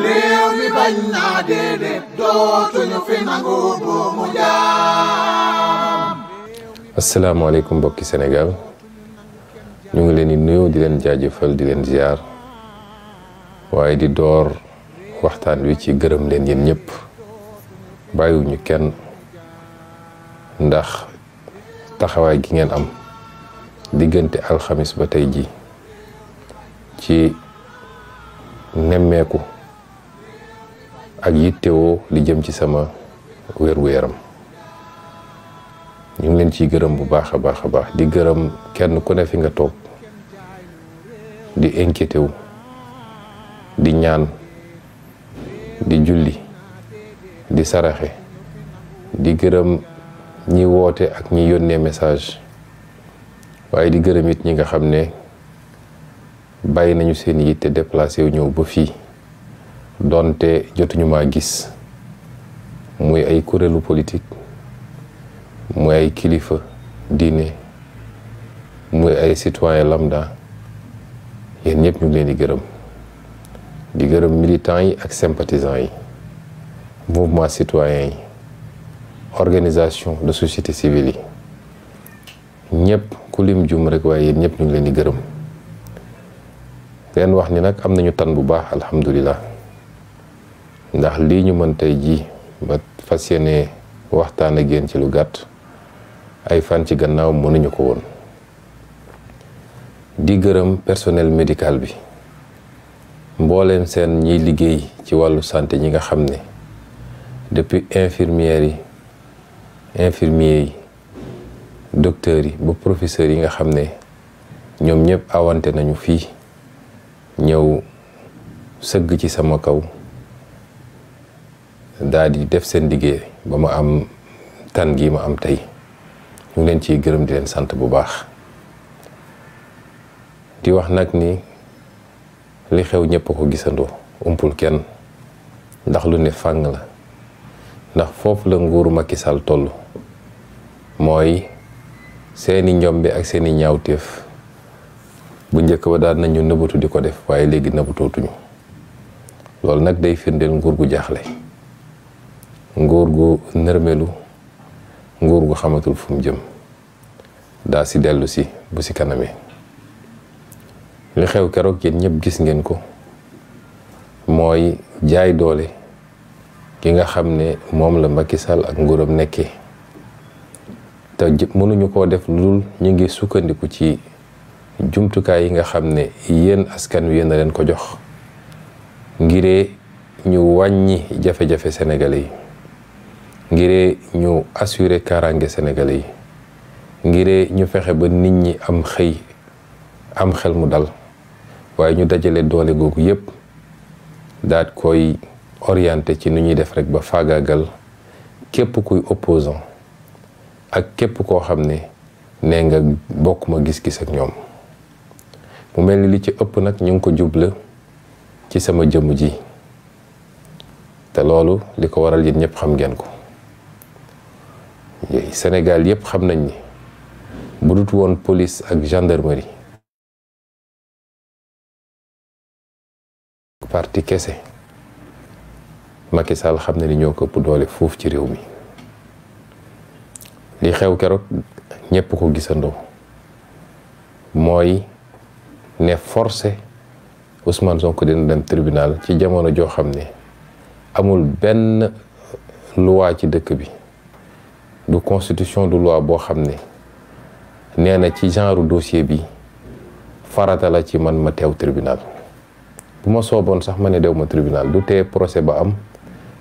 Assalamualaikum mi bañ naa new dootuñu fi nangu ñu ngi leen di di leen di leen ziar waye di door waxtaan wi ci gërëm leen ñepp ñëpp ñu kenn ndax taxaway gi ngeen am al khamis ba tay ji ci nemmeeku ak yittewoo li jëm ci sama wér-gu-yaram ñu ngi leen ciy gërëm bu baax a baax a baax di gërëm kenn ku ne fi nga toog di inquiété di ñaan di julli di saraxe di gërëm ñi woote ak ñi yónnee message waaye di gërëmit ñi nga xam ne bàyyi nañu seen yitte déplacé wu ñëw ba fii donte jotuñu maa gis muy ay kuréelu politique muy ay kilifa diine muy ay citoyen lambda yéen ñëpp ñu leen di gërëm di gërëm militants yi ak sympathisants yi mouvement citoyen yi organisation de société civile yi ñëpp ku lim jum rek waaye yéen ñëpp ñu ngi leen di gërëm leen wax ni nag am nañu tan bu baax alhamdulilah ndax lii ñu mën tey ji ba fas yéene waxtaan a yéen ci lu gàtt ay fan ci gannaaw mënuñu ko woon di gërëm personel médical bi mbooleem seen ñiy liggéey ci wàllu santé ñi nga xam ne depuis infirmières yi infirmier yi docteurs yi ba professeurs yi nga xam ne ñoom ñëpp awante nañu fii ñëw sëgg ci sama kaw daal di def seen liggéey ba ma am tan gi ma am tey ñu leen ciy gërëm di leen sant bu baax di wax nag ni li xew ñëpp ko gisandoo umpul kenn ndax lu ne fànn la ndax foofu la nguuru Macky Sall toll mooy seeni njombe ak seeni ñaawteef bu njëkk ba daan nañu nëbatu di ko def waaye léegi nëbatootuñu loolu nag day firndeel nguur gu jaaxle ngor gu nermelu ngor gu xamatul fum jëm da si delu si bu si kanamee li xew keroog yéen ñëpp gis ngeen ko moy jaay doole ki nga xam mom la Macky Sall ak nekké ta mënu ñu ko def lul ñi ngi sukkandiku ci kay yi nga xam yeen askan wi yeen la len ko jox ngiré ñu wañi jafe-jafe sénégalais ngir ñu assurer kaarange sénégalais yi ngir ñu fexe ba nit ñi am xëy am xel mu dal waaye ñu dajale doole googu yépp daat koy orienté ci nu ñuy def rek ba faagaagal képp kuy opposant ak képp koo xam ne ne nga bokk ma gis-gis ak ñoom mu mel ni li ci ëpp nag ñu ngi ko jubla ci sama jëmm ji te loolu li ko waral yéen ñëpp xam ngeen ko Sénégal yëpp xam nañ ni bu woon police ak gendarmerie parti kese Macky Sall xam na ni ñoo ko doole foofu ci réew mi li xew keroog ñépp ko gisandoo mooy ne forcé Ousmane Sonko dina dem tribunal ci jamono joo xam ne amul benn luwaa ci dëkk bi du constitution de loi bo xamné ne ci genre dossier bi farata la ci man ma teew tribunal buma sobon sax mané ne dew ma tribunal du té procès ba am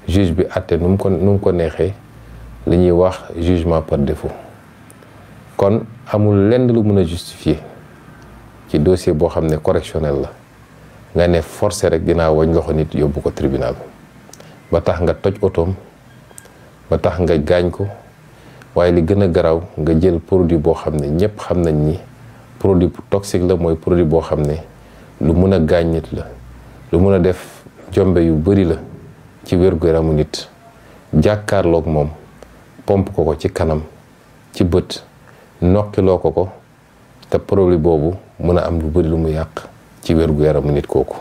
juge bi àtte num mu ko nu ko nexé liñuy wax jugement par défaut kon amul lenn lu mëna justifier ci dossier bo xamné correctionnel la nga né forcé rek dina wañ loxo nit yóbbu ko tribunal ba tax nga toj otoom ba tax nga gañ ko waaye li gën a garaaw nga jël produit boo xam ne ñëpp xam nañ ni produit bu toxique la mooy produit boo xam ne lu mun a gaañ nit la lu mun a def jombe yu bëri la ci wér-gu-yaramu nit jàkkaarloog moom pomp ko ko ci kanam ci bët noqiloo ko ko te produit boobu mun a am lu bëri lu mu yàq ci wér-gu-yaramu nit kooku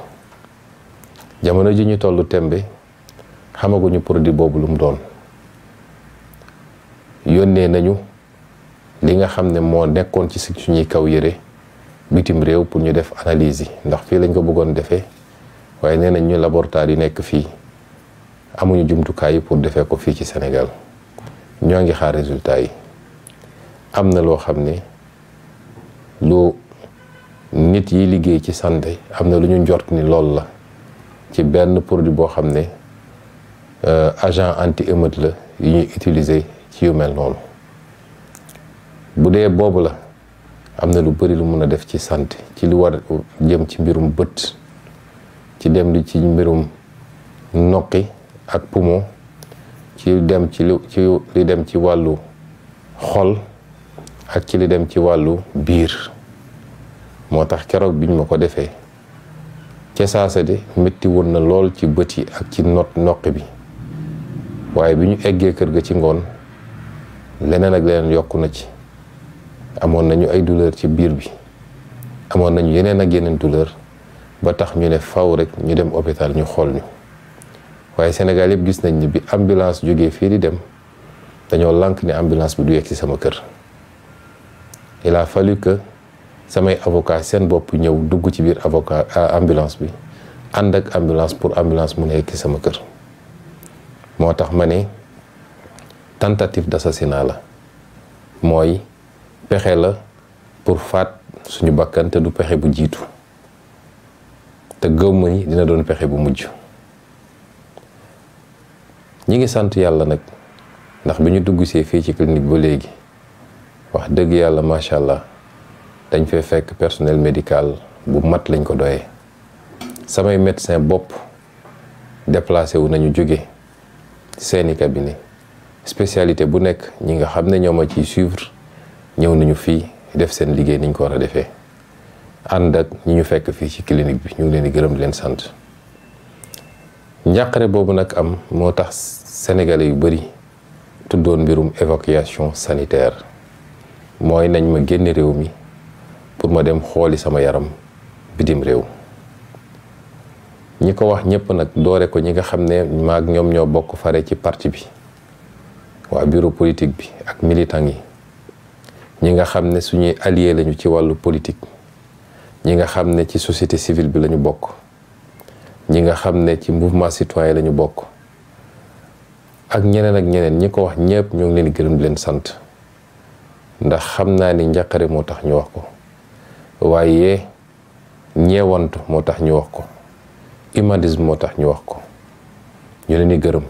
jamono ji ñu tollu tembe xamaguñu produit boobu lu mu doon yónnee nañu li nga xam ne moo nekkoon ci suñuy kaw yëre bitim réew pour ñu def analyse yi ndax fii lañ ko bëggoon defee waaye nee nañ ñu laboratoire yi nekk fii amuñu jumtukaay yi pour defee ko fii ci Sénégal ñoo ngi xaar résultat yi am na loo xam ne lu nit yi liggéey ci santé am na lu ñu njort ni lool la ci benn produit boo xam ne euh, agent anti émeute la yu ñuy utiliser ci yu mel noonu bu dee boobu la am na lu bëri lu mën a def ci sant ci lu war jëm ci mbirum bët ci dem li ci mbirum noqi ak poumon ci dem ci li dem ci wàllu xol ak ci li dem ci wàllu biir moo tax keroog biñ ma ko defee ca saasa de métti woon na lool ci bët yi ak ci not noqi bi waaye bi ñu eggee kër gi ci ngoon leneen ak leneen yokk na ci amoon nañu ay douleurs ci biir bi amoon nañu yeneen ak yeneen douleur ba tax ñu ne faw rek ñu dem hôpital ñu xool ñu waaye Sénégal yëpp gis nañ ni bi ambulance jógee fii di dem dañoo lànk ni ambulance bi du yegg ci sama kër il a fallu samay avocat seen bopp ñëw dugg ci biir avocat euh, ambulance bi ànd ak ambulance pour ambulance mun a yegg ci sama kër moo tax ma ne tentative d'assassinat la moy pexé la pour fat suñu bakkan du pexé bu jitu té gëm ni dina doon pexé bu mujj ñi ngi sant yalla nak ndax biñu dugg ci fi ci clinique ba légui wax yalla ma sha allah dañ fay fekk personnel médical bu mat lañ ko doyé samay médecin bop déplacé wu nañu jóge seni cabinet spécialité bu nek ñi nga xamné ñoma ci suivre ñew nañu fi def seen liggéey niñ ko wara défé and ak ñi ñu fekk fi ci clinique bi ñu ngi leen di gërëm di leen sant ñakare bobu nak am motax sénégalais yu bari tudon birum évacuation sanitaire moy nañ ma génn réew mi pour ma dem xooli sama yaram bidim réew ñi ko wax ñëpp nak doore ko ñi nga xamné maag ñoom ñoo bokk faré ci parti bi waa bureau politique bi ak militant yi ñi nga xam ne suñuy allié lañu ci wàllu politique ñi nga xam ne ci société civile bi lañu bokk ñi nga xam ne ci mouvement citoyen lañu bokk ak ñeneen ak ñeneen ñi ko wax ñëpp ñoo ngi leen gërëm leen sant ndax xam naa ni njàqare moo tax ñu wax ko waaye ñeewantu moo tax ñu wax ko humanisme moo tax ñu wax ko ñu leen di gërëm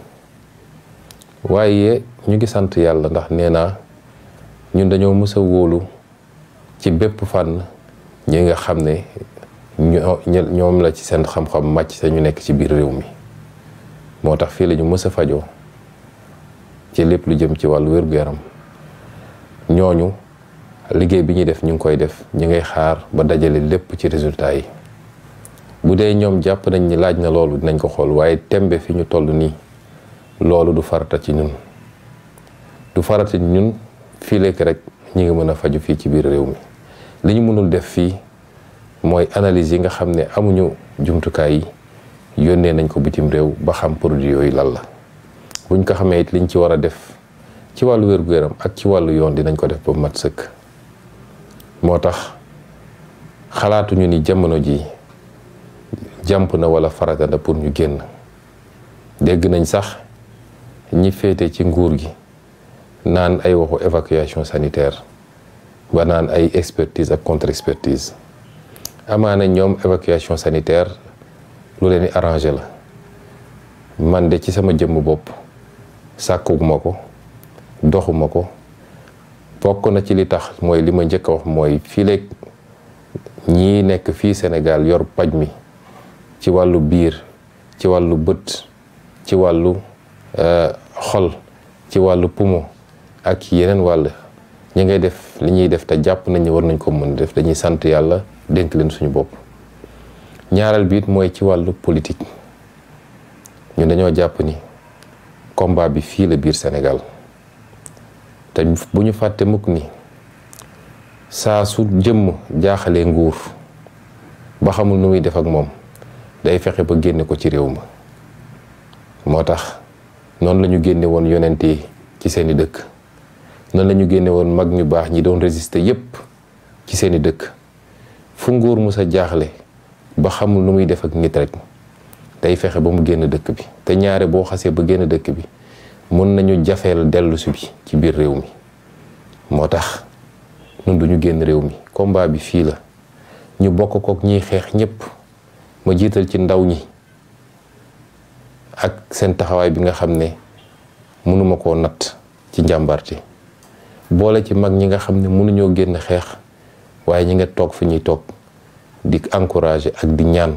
waaye ñu ngi sant yàlla ndax nee naa ñun dañoo mësa wóolu ci bépp fànn ñi nga xam ne ñoom la ci seen xam-xam màcc te ñu nekk ci biir réew mi moo tax fii lañu ñu mës a fajoo ci lépp lu jëm ci wàllu wér-gu-yaram ñooñu liggéey bi ñuy def ñu ngi koy def ñu ngay xaar ba dajale lépp ci résultat yi bu dee ñoom jàpp nañ ni laaj na loolu dinañ ko xool waaye tembe fi ñu toll nii loolu du farata ci ñun du farati ñun nyi lek rek ñi nga reum. faju fi ci biir réew mi li ñu mënul def fi moy analyse yi nga xamné amuñu jumtukaay yi nañ ko bitim réew ba xam produit yoy lan la buñ ko xamé it liñ ci wara def ci walu wër gu yaram ak ci walu yoon dinañ ko def ba mat sëkk motax tax xalaatuñu ni jamono ji jamp na wala farata da pour ñu genn dégg nañ sax ñi fété ci nguur gi naan ay waxu évacuation sanitaire ba naan ay expertise ak contre expertise amaana ñoom évacuation sanitaire lu leen di arrangé la man de ci sama jëmm bopp sàkkuma ko doxuma ko bokk na ci li tax mooy li ma njëkk a wax mooy fii léeg ñii nekk fii Sénégal yor paj mi ci wàllu biir ci wàllu bët ci wàllu euh, xol ci wàllu poumon ak yeneen wàll ñu ngay def li ñuy def te jàpp nañ ne war nañ ko mën def dañuy sant yàlla dénk leen suñu bopp ñaareel bi mooy ci wàllu politique ñun dañoo jàpp ni komba bi fii la biir senegal te bu ñu fàttee mukk ni saa su jëmm jaaxalee nguur ba xamul nu muy def ak moom day fexe ba génne ko ci réew ma moo tax noonu lañu génne woon yonent yi ci seeni dëkk noonu lañu génnewoon mag ñu baax ñi doon résister yépp ci seeni dëkk fu nguur mu sa jaaxle ba xamul nu muy def ak nit rek day fexe ba mu génn dëkk bi te ñaare boo xasee ba génn dëkk bi mën nañu jafeel dellusi bi ci biir réew mi moo tax nun duñu génn réew mi combat bi fii la ñu bokk kook ñiy xeex ñépp ma jiital ci ndaw ñi ak seen taxawaay bi nga xam ne mënuma koo natt ci njàmbarte boole ci mag ñi nga xam ne mënuñoo génn xeex waaye ñi nga toog fi ñuy toog di encourager ak di ñaan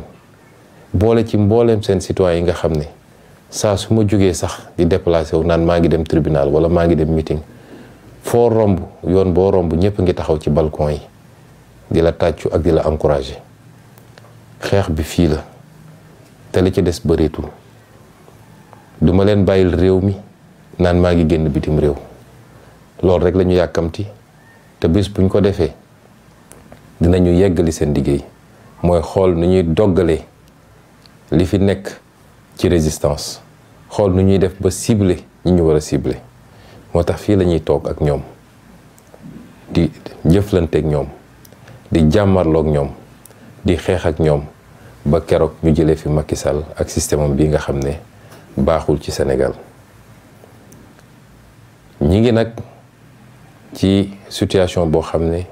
boole ci mbooleem seen citoyen yi nga xam ne saa su ma jógee sax di déplacé wu naan maa ngi dem tribunal wala maa dem meeting foo romb yoon boo romb ñëpp ngi taxaw ci balcon yi di la tàccu ak di la encourager xeex bi fii la te li ci des bëreetul duma leen bàyyil réew mi naan maa ngi génn bitim réew loolu rek lañu yakamti te bis buñ ko defé dinañu yeggali sen liggéey moy xol nu ñuy doggalee li fi nek ci résistance xol nu ñuy def ba cibler ñi ñu war cibler moo tax fii la ak ñom di jamar ñoom di jàmmarloog di xex ak ñom ba kérok ñu jëlé fi Macky Sall ak système bi nga xamné ne baaxul ci Sénégal ñi ngi nak ci situation boo xam ne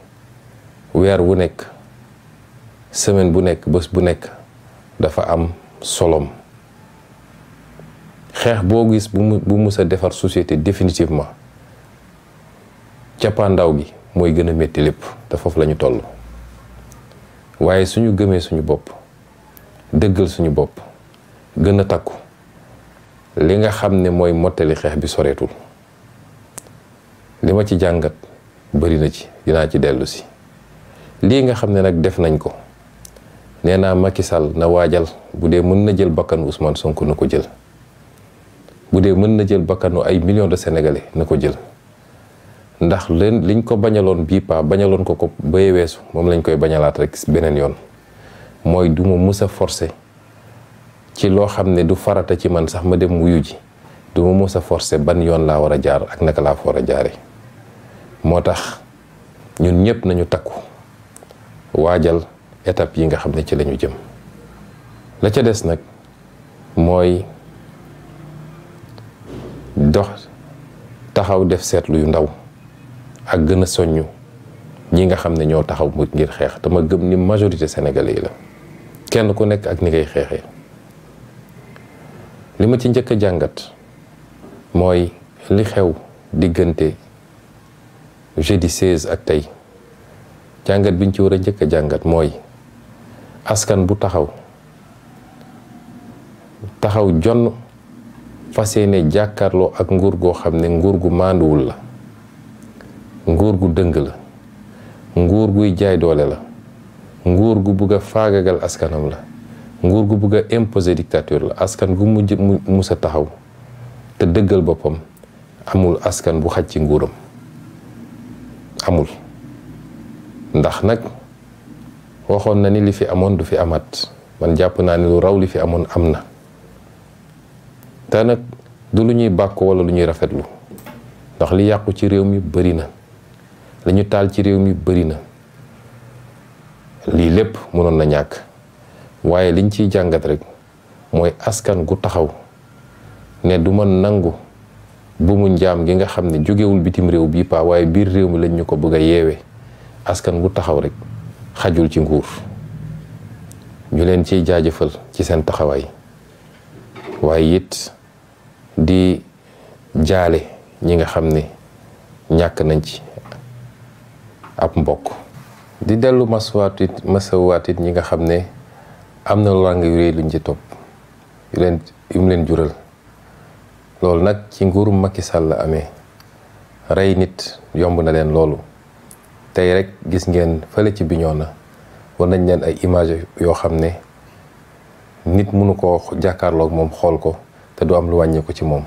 weer wu nekk semaine bu nekk bés bu nekk dafa am solom xeex boo gis bu mu bu mus a defar société définitivement cappaandaw gi mooy gën a métti lépp te foofu lañu ñu toll waaye suñu gëmee suñu bopp dëggal suñu bopp gën a takku li nga xam ne mooy mottali xeex bi soreetul lima ci jangat bari na ci dina ci delu ci li nga xamne nak def nañ ko neena Macky Sall na wajal budé mën na jël bakkanu Ousmane Sonko nako jël budé mën na jël bakkanu ay millions de sénégalais nako jël ndax leen liñ ko bañalon bi pa bañalon ko ko baye wessu mom lañ koy bañalat rek benen yoon moy duma mësa forcé ci lo xamne du farata ci man sax ma dem wuyu ji ban yoon la wara jaar ak naka la moo tax ñun ñëpp nañu takku waajal étape yi nga xam ne ci lañu jëm la ca des nag mooy dox taxaw def seetlu yu ndaw ak gëna a ñi nga xam ne ñoo taxaw mu ngir xeex dama gëm ni majorité sénégalais yi la kenn ku nekk ak ni ngay xeexee li ma ci njëkk a jàngat mooy li xew diggante di 16 ak tey jàngat biñ ci war a njëkk a jàngat mooy askan bu taxaw taxaw jonn fas yéene jàkkarloo ak nguur goo xam ne nguur gu maanduwul la nguur gu dëng la nguur guy jaay doole la nguur gu bugg a faagagal askanam la nguur gu bugg a imposer dictature la askan gu mujj musa taxaw te dëggal boppam amul askan bu xaj ci nguuram amul ndax nag waxoon na ni li fi amoon du fi amaat man jàpp naa ni lu raw li fi amoon am na te nag du lu ñuy bàkko wala lu ñuy rafetlu ndax li yàqu ci réew mi bëri na li ñu taal ci réew mi bëri na lii lépp mënoon na ñàkk waaye liñ ciy jàngat rek mooy askan gu taxaw ne du ma nangu mu jam gi nga xam ul bitim rew bi pa waaye bir rew mi lañ ñuko ko yewé askan guta taxaw rek xajul ci nguur ñu leen ci jaajeufal ci seen taxaway waye it di jaale ñi nga xam ñak nañ ci ap mbokk di delu maswaatit masawaatit ñi nga xamne amna lu rang yu reey luñ ci top yu leen yu leen jural Lol nak ci nguuru Macky Sall amé ray nit yomb na len lolou tay rek gis ngeen fele ci biñona won nañ len ay image yo xamné nit mënu jakarlo ak mom xol ko te du am lu wañé ko ci mom.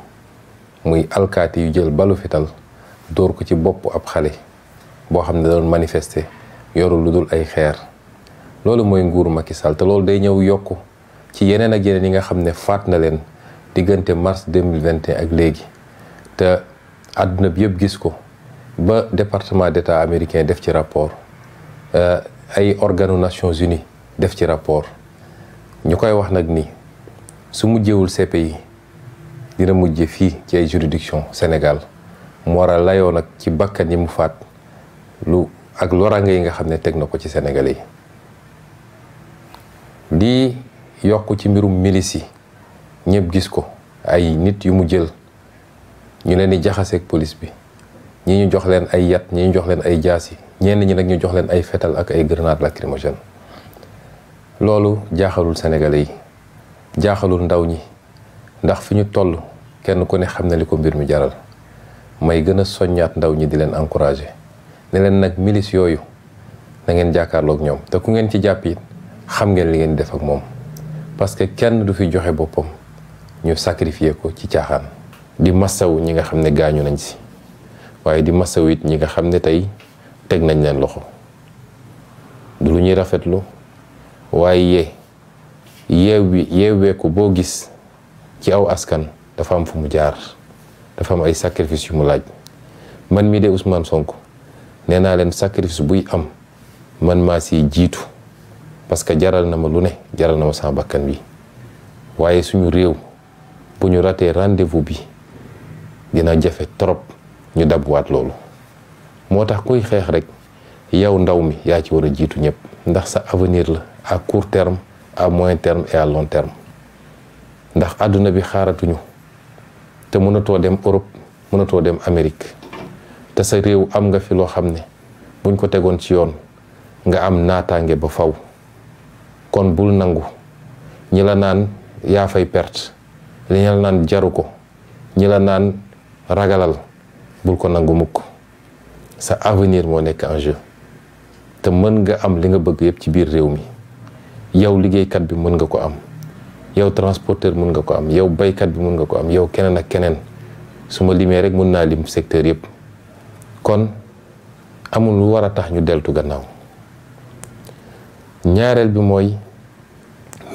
muy alkati yu jël balu fital Dor ko ci bop ab xalé bo xamné ne doon manifester yoru lu ay xeer lolou moy nguuru Macky Sall te lolou day ñew yokku ci yenen ak yenen yi nga xamné ne na len diggante mars 2021 ak léegi te àdduna bi yëpp gis ko ba département d'état américain def ci rapport euh, ay organu Nations Unies def ci rapport ñu koy wax nag ni su mujjewul CPI dina mujje fii ci ay juridiction Sénégal mu war a layoo nag ci bakkan yi mu faat lu ak loraange yi nga xam ne teg na ko ci Sénégalais yi lii yokk ci mbirum milice yi ñepp gis ko ay nit yu mu jël ñu leen di ak police bi ñi ñu jox leen ay yat ñi ñu jox leen ay jaasi ñi nak ñu jox leen ay fetal ak ay grenade lacrymogène lolu jaaxalul sénégalais yi jaaxalul ndaw ñi ndax fi ñu toll kenn ku ne xamna liko dilen mbir mi jaral may gëna a ndaw ñi di leen encourager ne leen nak milice yoyu na ngeen ak ñom te ku ngeen ci jàpp it xam ngeen li ngeen def ak mom parce que kenn du fi joxe ñu sacrifier ko ci tiaxan di masawu ñi nga xamne nancy. nañ ci waye di masawu it ñi nga xamne tay tey nañ leen loxo du lu ñuy rafetlu yewi yewé ko bo gis ci aw askan dafa am fu mu jaar dafa am ay sacrifice yu mu laaj man mi de Ousmane Sonko nee naa sacrifice buy am man ma si jitu, parce que jaral na ma lu ne jaral na ma sa bakkan bi waye suñu rew bu ñu raté rendez-vous bi dina jafé trop ñu dab wat lolu motax kuy xex rek yow ndaw mi ya ci wara ya jitu ñep ndax sa avenir la à court terme à moyen terme et à long terme ndax aduna bi ñu te to dem Europe to dem amerique te sa rew am nga fi lo xam buñ ko tégon ci yoon nga am natangé ba faw kon bul nangu ñila la naan yaa fay perte li ñu la naan jaru ko ñi la naan ragalal bul ko nangu mukk sa avenir moo nekk en te mën nga am li nga bëgg yëpp ci biir réew mi yow liggéeykat bi mën nga ko am yow transporteur mën nga ko am yow baykat bi mën nga ko am yow keneen ak keneen su ma limee rek mën naa lim secteur yëpp kon amul lu war a tax ñu deltu gannaaw ñaareel bi mooy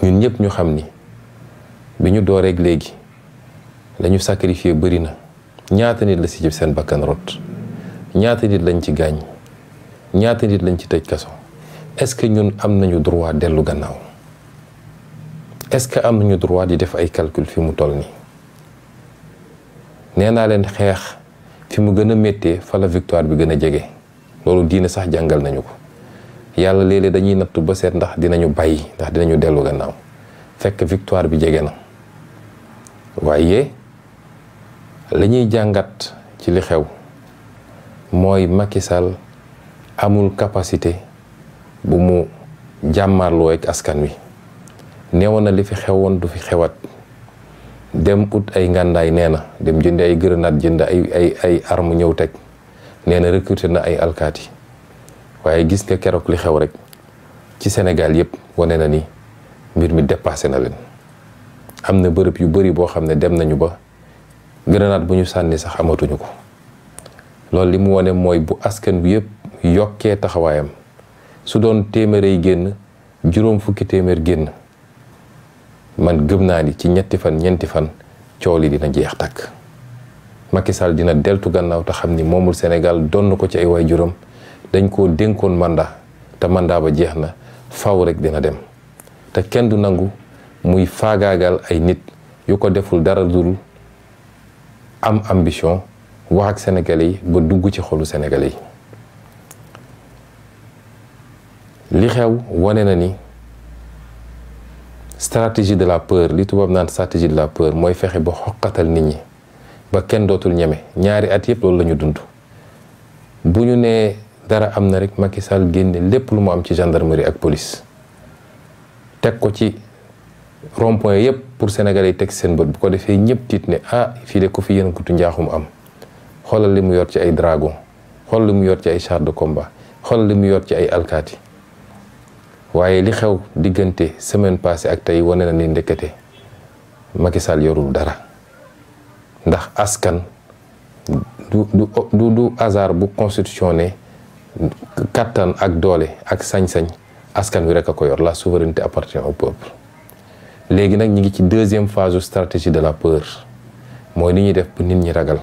ñun ñëpp ñu xam ni biñu ñu dooreeg legi lañu sacrifier beuri na ñaata nit la si jëf sen bakkan rot ñaata nit lañ ci gañ ñaata nit lañ ci tej kaso est-ce que ñun am nañu droit delu gannaaw est-ce que am nañu droit di def ay calcul fi mu toll ni neena len xex fi mu gëna metté fa la victoire bi gëna jégé lolu diina sax jangal nañu ko yalla léeg dañuy nattu ba seet ndax dinañu bayyi ndax dinañu delu gannaaw fekk victoire bi jégé na. waaye la jàngat ci li xew mooy Macky Sall amul capacité bu mu jàmmarloo ak askan wi neewoon na li fi xewoon du fi xewat dem ut ay ngàndaay nee na dem jënd ay grenade jënd ay ay ñëw teg nee na recruté na ay alkaati waaye gis nga keroog li xew rek ci senegal yëpp wane na ni mbir mi dépassé na leen am na bërëb yu bari boo xam ne dem nañu ba grenade bu ñu sànni sax amatuñu ko loolu li mu wone mooy bu askan bi yépp yokkee taxawaayam su doon téeméeray génn juróom fukki téeméer génn man gëm naa ni ci ñetti fan ñeenti fan coow li dina jeex takk Macky Sall dina deltu gannaaw te xam ni moomul Sénégal donn ko ci ay waay juróom dañ koo dénkoon mandat te mandat ba jeex na faw rek dina dem te kenn du nangu muy faagaagal ay nit yu ko deful dara dul am ambition wax ak sénégalais yi ba dugg ci xolu sénégalais yi li xew wane na ni stratégie de la peur li tubaab naan stratégie de la peur mooy fexe ba xoqatal nit ñi ba kenn dootul ñeme ñaari at yëpp loolu la dund bu ñu nee dara am na rek Macky Sall génne lépp lu mu am ci gendarmerie ak police teg ko ci rond point yëpp pour sénégalais yi teg seen bët bu ko defee ñëpp tiit ne ah fii de ko fi yéen kutu njaaxum am xoolal li mu yor ci ay dragon xoolal li mu yor ci ay char de combat xoolal li mu yor ci ay alkaati waaye li xew diggante semaine passé ak tey wane na ni ndekkete Macky Sall yorul dara ndax askan du du du hasard bu constitution ne kattan ak doole ak sañ-sañ askan wi rek ko yor la souveraineté appartient au peuple léegi nak ñi ngi ci deuxième phase de stratégie de la peur moy ni ñi def pour nit ñi ragal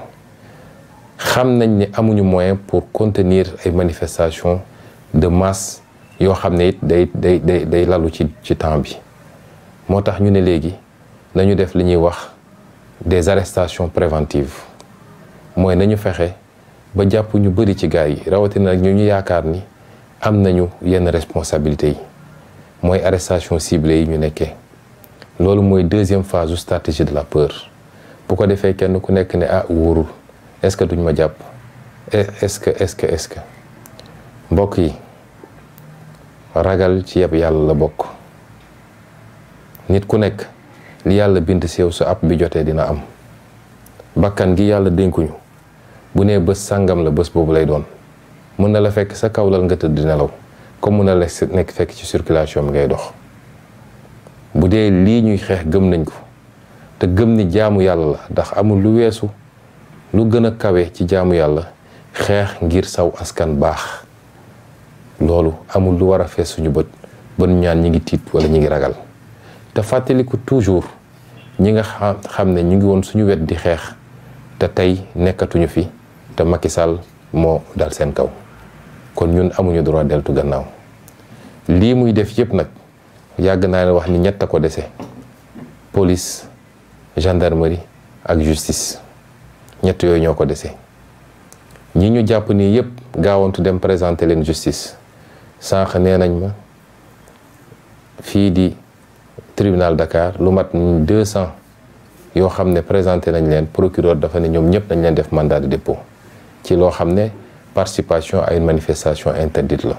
xam nañ ni amuñu moyen pour contenir ay manifestations de masse yo xamné day day day day lalu ci ci temps bi motax ñu né légui nañu def li ñi wax des arrestations préventives moy nañu fexé ba japp ñu bëri ci gaay yi rawatina nag ñu ñu yaakaar ni am nañu yenn responsabilités yi mooy arrestation ciblée yi ñu nekkee loolu mooy deuxième phase su stratégie de la peur bu ko defee kenn ku nekk ne ah wóorul est-ce que duñ ma jàpp eh, est-ce que est-ce que est mbokk yi ragal ci yab yàlla la bokk nit ku nekk li yàlla bind sew sa app bi jotee dina am bakkan gi yàlla dénkuñu bu nee bés sàngam la bës boobu lay doon mën na la fekk sa kaw lal nga tëdd nelaw comme mën na la nekk fekk ci circulation bi ngay dox bu dee lii ñuy xeex gëm nañ ko te gëm ni jaamu yàlla la ndax amul lu weesu lu gën a kawe ci jaamu yàlla xeex ngir saw askan baax loolu amul lu war a fees suñu bët ba ñu ñaan ñi ngi tiit walla ñi ngi ragal te fàttaliku toujours ñi nga xam ne ñu ngi woon suñu wet di xeex te tey nekkatuñu fi te Macky Sall moo dal seen kaw kon ñun amuñu droit deltu gannaaw lii muy def yépp nag yàgg naa wax ni ñett ko police gendarmerie justice ñett yooyu ñoo ko présenter justice sànq nee nañ ma fii di tribunal Dakar lu mat deux cent yoo nañ procureur dafa mandat de dépôt ci loo xam participation à une manifestation interdite la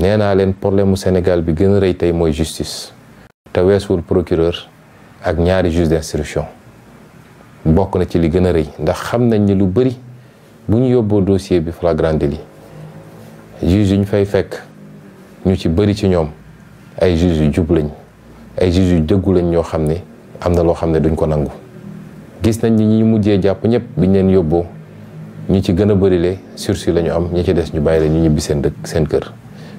nee naa leen problème mu Sénégal bi gën a rëy tey mooy justice te weesuwul procureur ak ñaari juge d'instruction bokk na ci li gën a rëy ndax xam nañ ni lu bëri bu ñu yóbboo dossier bi flagrant délit juge yu ñu fay fekk ñu ci bëri ci ñoom ay juge yu jub lañ ay juge yu dëggu lañ ñoo xam ne am na loo xam ne duñ ko nangu gis nañ ni ñi mujjee jàpp ñëpp biñ leen yóbboo ñu ci gën a bërile sursis la am ñu ci des ñu bàyyi la ñu ñibbi seen dëkk seen kër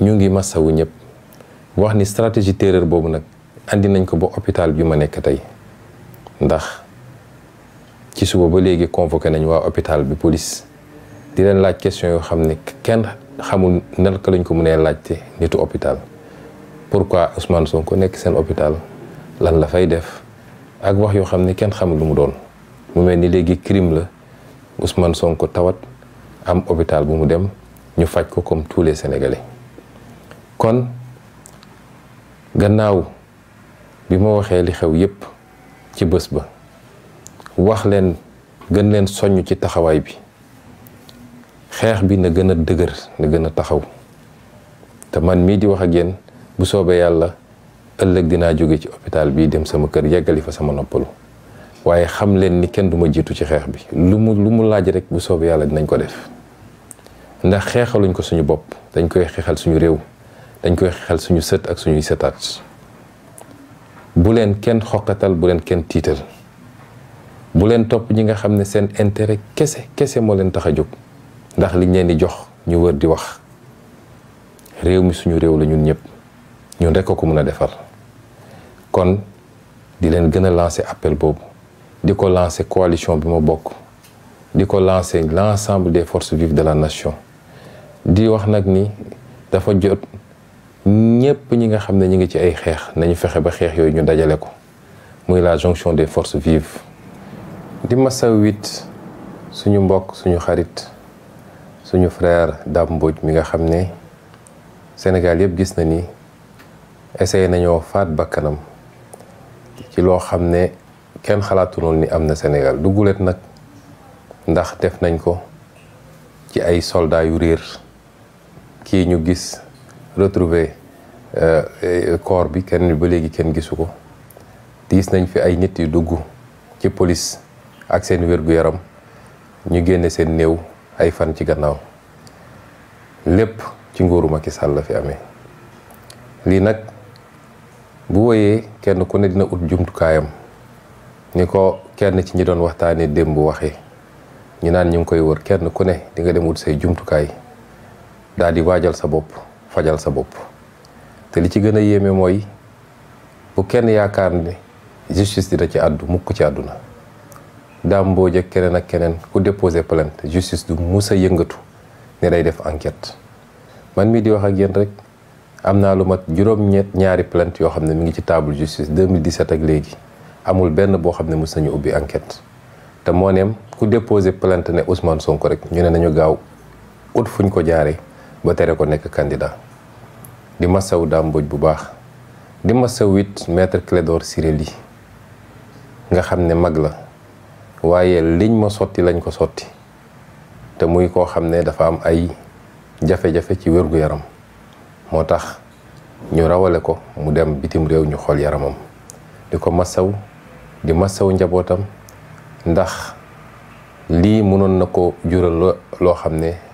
ñu ngi masawu ñëpp wax ni stratégie terreur boobu nag andi nañ ko ba hôpital bi ma nekk tey ndax ci suba ba léegi convoqué nañ waa hôpital bi police di leen laaj question yoo xam ne kenn xamul naka lañ ko mënee laajte nitu hôpital pourquoi son ko nekk seen hôpital lan la fay def ak wax yoo xam ne kenn xamul lu mu doon mu mel ni léegi crime la Ousmane Sonko tawat am hôpital bu mu dem ñu faj ko comme tous les Sénégalais kon gannaaw bi ma waxee li xew yépp ci bés ba wax leen gën leen soññ ci taxawaay bi xeex bi na gën a dëgër na gën a taxaw te man mii di wax ak yéen bu soobee yàlla ëllëg dinaa jóge ci hôpital bii dem sama kër yeggali fa sama noppalu waaye xam leen ni kenn duma jiitu ci xeex bi lu mu lu mu laaj rek bu soobee yàlla dinañ ko def ndax xeexaluñ ko suñu bopp dañ koy xeexal suñu réew dañ koy xel suñu sët ak suñu sëtaat bu leen kenn xoqatal bu leen kenn tiital bu leen topp ñi nga xam ne seen intérêt kese kese moo leen tax a jóg ndax liñ leen di jox ñu wër di wax réew mi suñu réew la ñun ñëpp ñun rek ko mën a defar kon di leen gën a lancer appel boobu di ko lancer coalition bi ma bokk di ko lancer l'ensemble des forces vives de la nation di wax nag ni dafa jot ñëpp ñi nga xam ne ñu ngi ci ay xeex nañu fexe ba xeex yooyu ñu dajale ko muy la jonction des forces vives di masaw it suñu mbokk suñu xarit suñu frère Dame mbooj mi nga xam ne Sénégal yëpp gis na ni essayé nañoo faat bakkanam ci loo xam ne kenn xalaatuloon ni am na Sénégal du gulet nag ndax def nañ ko ci ay soldaa yu réer kii ñu gis retrouver euh, euh, corps bi kenn ba léegi kenn gisu ko gis nañ fi ay nit yu dugg ci police ak seen wér yaram ñu génne seen néew ay fan ci gannaaw lépp ci nguuru Macky Sall la fi amee lii nag bu woyee kenn ku ne dina ut jumtukaayam ni ko kenn ci ñi doon waxtaanee démb waxe ñu naan ñu ngi koy wër kenn ku ne di nga dem ut say jumtukaay daal di waajal sa bopp fajal sa bopp te li ci gën a yéeme mooy bu kenn yaakaar ne justice dina ci àddu mukk ci àdduna daam boo keneen ak keneen ku déposé plainte justice du mus a yëngatu ne day def enquête man mii di wax ak yéen rek am naa lu mat juróom ñaari plainte yoo xam ne mu ngi ci table justice 2017 ak léegi amul benn boo xam ne mus nañu ubbi enquête te moo neem ku déposé plainte ne Ousmane sonk rek ñu ne nañu gaaw ut fuñ ko jaaree ba téré ko nek candidat di masaw dam boj bu baax di masaw it maître Clédor sireli nga xamné mag la wayé liñ ma soti lañ ko soti té muy ko xamné dafa am ay jafe-jafe ci wërgu yaram motax ñu rawalé ko mu dem bitim réew ñu xol yaramam di massaw di massaw njabotam ndax li mënon nako jural lo xamné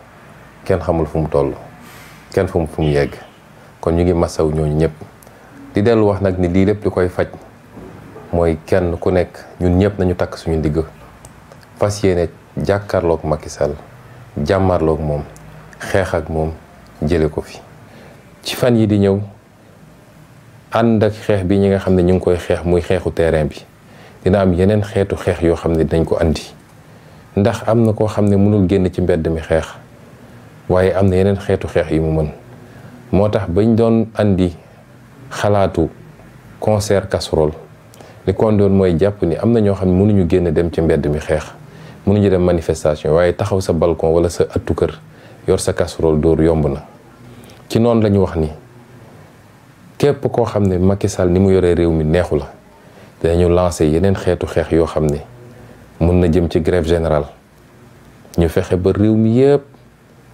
kenn xamul fu mu toll kenn fu mu fu mu yegg kon ñu ngi massaw ñooñu ñëpp di dellu wax nag ni lii lépp li koy faj mooy kenn ku nekk ñun ñëpp nañu takk suñu ndigg fas yéene jàkkaarloog Macky Sall jàmmarloog moom xeex ak moom jële ko fi ci fan yi di ñëw ànd ak xeex bi ñi nga xam ne ñu ngi koy xeex muy xeexu terrain bi dina am yeneen xeetu xeex yoo xam ne ko andi ndax am na koo xam ne mënul génn ci mbedd mi xeex waaye am na yeneen xeetu xeex yi mu mën moo tax bañ doon andi xalaatu concert casserole li kon doon mooy jàpp ni am na ñoo xam ne mënuñu génn dem ci mbedd mi xeex nu ñu dem manifestation waaye taxaw sa balkon wala sa ëttu kër yor sa casserole dóor yomb na ci noonu lañu wax ni képp koo xam ne Macky Sall ni mu yoree réew mi neexu la dañu lancé yeneen xeetu xeex yoo xam ne mun na jëm ci grève générale ñu fexe ba réew mi yépp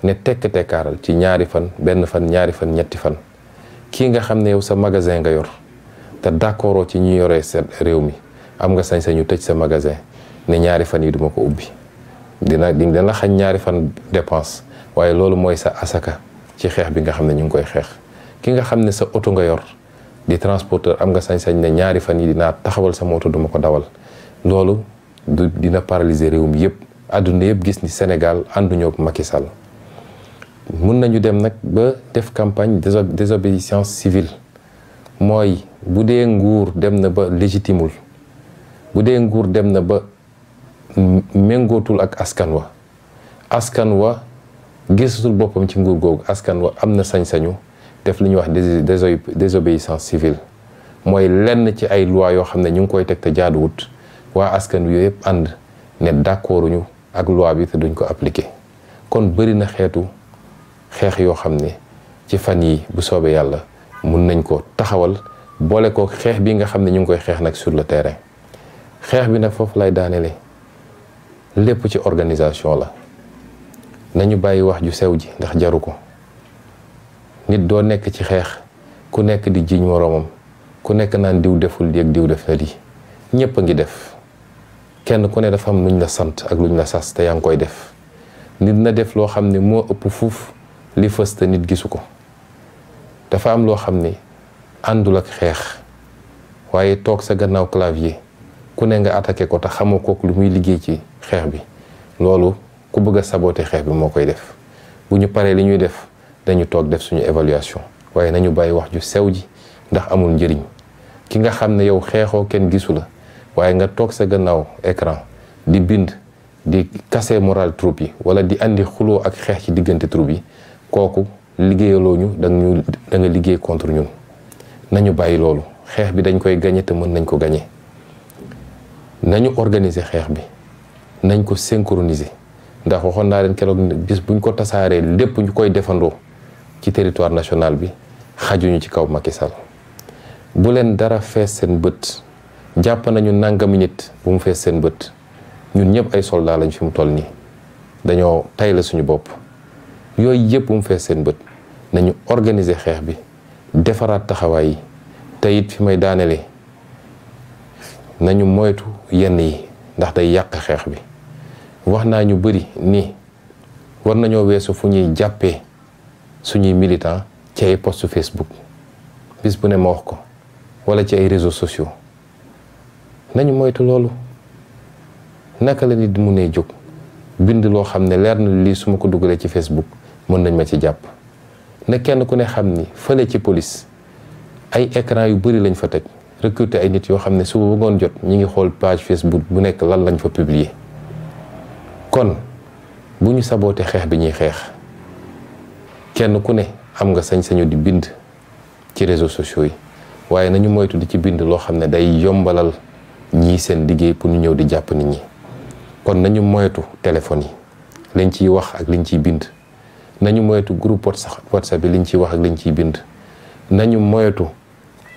ne tekk tekkaaral ci ñaari fan benn fan ñaari fan ñetti fan kii nga xam ne yow sa magasin nga yor te d'accord ci ñu yoree sa réew mi am nga sañ-sañu tëj sa magasin ne ñaari fan yi duma ko ubbi dina dina la xañ ñaari fan dépense waaye loolu mooy sa asaka ci xeex bi nga xam ne ñu ngi koy xeex ki nga xam ne sa oto nga yor di transporteur am nga sañ-sañ ne ñaari fan yi dinaa taxawal sa oto duma ko dawal loolu du dina paralyser réew mi yëpp àdduna yëpp gis ni Sénégal ànduñoo ak Macky Sall mun nañu dem nag ba def campagne désobéissance civile mooy bu dee nguur dem na ba légitimul bu dee nguur dem na ba méngootul ak askan wa askan wa gisatul boppam ci nguur googu askan wa am na sañ-sañu def li ñuy wax désobéissance civile mooy lenn ci ay loi yoo xam ne ñu ngi koy teg te jaaduwut waa askan wi yëpp ànd ne d'accorduñu ak loi bi te duñ ko appliquer kon bëri na xeetu xeex yoo xam ne ci fan yi bu soobee yàlla mun nañ koo taxawal boole ko xeex bii nga xam ne ñu ngi koy xeex nag sur le terrain xeex bi nag foofu lay daanele lépp ci organisation la nañu bàyyi wax ju sew ji ndax jaru ko nit doo nekk ci xeex ku nekk di jiiñ moroomam ku nekk naan diw deful di ak diw def na lii ñëpp a ngi def kenn ku ne dafa am luñ la sant ak luñ la sas te yaa ngi koy def nit na def loo xam ne moo ëpp fuuf li fës te nit gisu ko dafa am loo xam ni àndul ak xeex waaye toog sa gannaaw clavier ku ne nga attaqué ko te xamoo kook lu muy liggéey ci xeex bi loolu ku bëgg a saboté xeex bi moo koy def bu ñu paree li ñuy def dañu toog def suñu évaluation waaye nañu bàyyi wax ju sew ji ndax amul njëriñ ki nga xam ne yow xeexoo kenn gisu la waaye nga toog sa gannaaw écran di bind di casser moral troupe yi wala di indi xuloo ak xeex ci diggante troupe yi kooku liggéeyaloo ñu da ñu da liggéey contre ñun nañu bàyyi loolu xeex bi dañ koy gañe te mën nañ ko gañe nañu organiser xeex bi nañ ko synchroniser ndax waxoon naa leen keroog bis buñ ko tasaaree lépp ñu koy defandoo ci teritoire national bi xajuñu ci kaw Macky Sall bu leen dara fees seen bët jàpp nañu nangami nit bu mu fees seen bët ñun ñëpp ay soldaa lañ fi mu toll nii dañoo tay suñu bopp yooyu yëpp mu fees seen bët nañu organiser xeex bi defaraat taxawaay yi te it fi may daaneele nañu moytu yenn yi ndax day yàq xeex bi wax naa ñu bëri nii war nañoo weesu fu ñuy jàppee suñuy militant ci ay post Facebook bis bu ne ma wax ko wala ci ay réseaux sociaux nañu moytu loolu naka la nit mu ne jóg bind loo xam ne leer na lii su ma ko dugalee ci Facebook mën nañ ma ci jàpp na kenn ku ne xam ni fële ci police ay écran yu bëri lañ fa teg recruter ay nit yoo xam ne suba ba ngoon jot ñi ngi xool page Facebook bu nekk lan lañ fa publier kon bu ñu saboote xeex bi ñuy xeex kenn ku ne am nga sañ-sañu di bind ci réseaux sociaux yi waaye nañu moytu di ci bind loo xam ne day yombalal ñii seen liggéey pour ñu ñëw di jàpp nit ñi kon nañu moyetu téléphone yi lañ ciy wax ak liñ ciy bind nañu moytu groupe whatsapp yi liñ ciy wax ak liñ ciy bind nañu moytu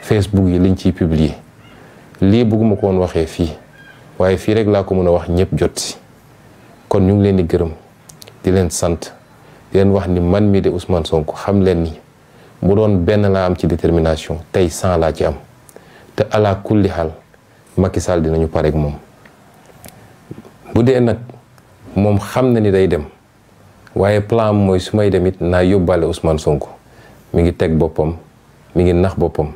facebook yi liñ ciy publier lii bëgguma ko waxee fii waaye fii rek laa ko mën a wax ñëpp jot si kon ñu ngi leen di gërëm di leen sant di leen wax ni man mii de Ousmane sonk xam leen ni bu doon benn laa am ci détermination tey cent laa ci am te ala kulli xaal Macky Sall dinañu pareeg moom bu dee nag moom xam na ni day dem. waye plan moy sumay demit na yobale Ousmane Sonko mi ngi tek bopam mi ngi nax bopam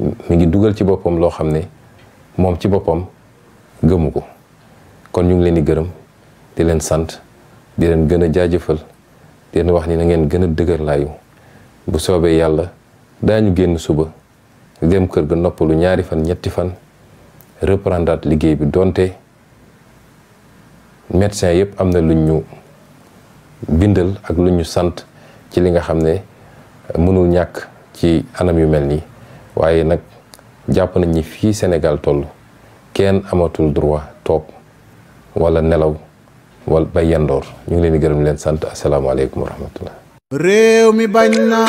mi ngi dugal ci bopam lo xamne mom ci bopam gëmu kon ñu ngi leen di di leen sant di leen gëna jaajeufal di leen wax ni na ngeen gëna a dëgër bu yalla dañu genn suba dem kër ga noppalu ñaari fan ñetti fan at liggéey bi donte médecin yépp amna luñ ñu bindal ak lu ñu sant ci li nga xam ne mënul ñàkk ci anam yu mel nii waaye nag jàpp nañ ni fii senegal toll kenn amatul droit toog wala nelaw wala bay yandoor ñu ngi leen di gërëm leen sant asalaamaaleykum wa rahmatullah réew mi bañ na